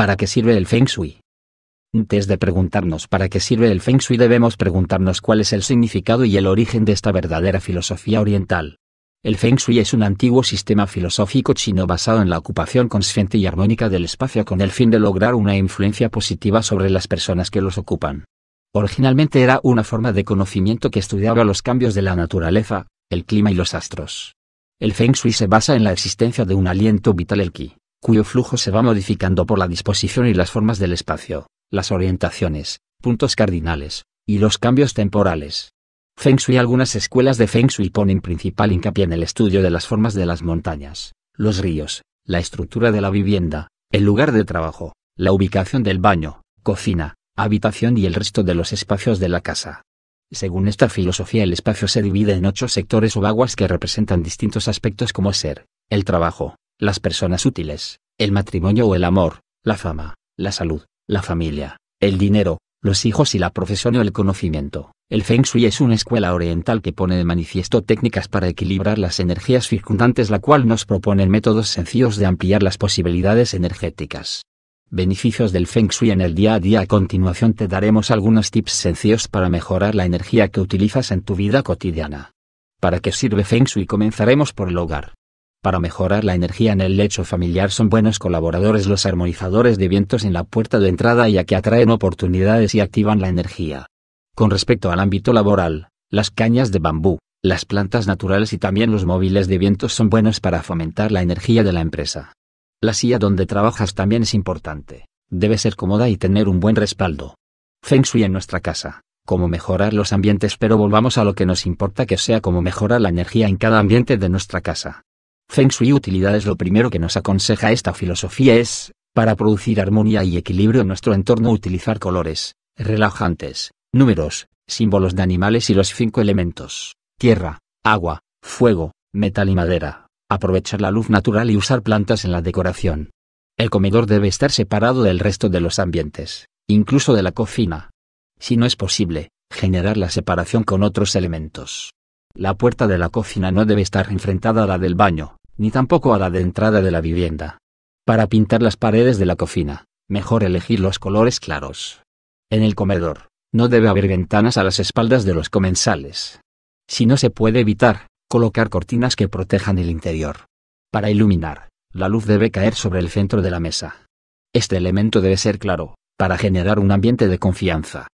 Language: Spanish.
¿Para qué sirve el Feng Shui? Antes de preguntarnos para qué sirve el Feng Shui debemos preguntarnos cuál es el significado y el origen de esta verdadera filosofía oriental. El Feng Shui es un antiguo sistema filosófico chino basado en la ocupación consciente y armónica del espacio con el fin de lograr una influencia positiva sobre las personas que los ocupan. Originalmente era una forma de conocimiento que estudiaba los cambios de la naturaleza, el clima y los astros. El Feng Shui se basa en la existencia de un aliento vital el Qi cuyo flujo se va modificando por la disposición y las formas del espacio, las orientaciones, puntos cardinales, y los cambios temporales. Feng Shui Algunas escuelas de Feng Shui ponen principal hincapié en el estudio de las formas de las montañas, los ríos, la estructura de la vivienda, el lugar de trabajo, la ubicación del baño, cocina, habitación y el resto de los espacios de la casa. Según esta filosofía el espacio se divide en ocho sectores o aguas que representan distintos aspectos como ser, el trabajo, las personas útiles, el matrimonio o el amor, la fama, la salud, la familia, el dinero, los hijos y la profesión o el conocimiento. El Feng Shui es una escuela oriental que pone de manifiesto técnicas para equilibrar las energías circundantes la cual nos propone métodos sencillos de ampliar las posibilidades energéticas. Beneficios del Feng Shui en el día a día A continuación te daremos algunos tips sencillos para mejorar la energía que utilizas en tu vida cotidiana. ¿Para qué sirve Feng Shui? Comenzaremos por el hogar. Para mejorar la energía en el lecho familiar son buenos colaboradores los armonizadores de vientos en la puerta de entrada ya que atraen oportunidades y activan la energía. Con respecto al ámbito laboral, las cañas de bambú, las plantas naturales y también los móviles de vientos son buenos para fomentar la energía de la empresa. La silla donde trabajas también es importante, debe ser cómoda y tener un buen respaldo. Feng Shui en nuestra casa cómo mejorar los ambientes, pero volvamos a lo que nos importa que sea cómo mejorar la energía en cada ambiente de nuestra casa. Feng Shui Utilidades Lo primero que nos aconseja esta filosofía es, para producir armonía y equilibrio en nuestro entorno utilizar colores, relajantes, números, símbolos de animales y los cinco elementos, tierra, agua, fuego, metal y madera, aprovechar la luz natural y usar plantas en la decoración. El comedor debe estar separado del resto de los ambientes, incluso de la cocina. Si no es posible, generar la separación con otros elementos. La puerta de la cocina no debe estar enfrentada a la del baño, ni tampoco a la de entrada de la vivienda. Para pintar las paredes de la cocina, mejor elegir los colores claros. En el comedor, no debe haber ventanas a las espaldas de los comensales. Si no se puede evitar, colocar cortinas que protejan el interior. Para iluminar, la luz debe caer sobre el centro de la mesa. Este elemento debe ser claro, para generar un ambiente de confianza.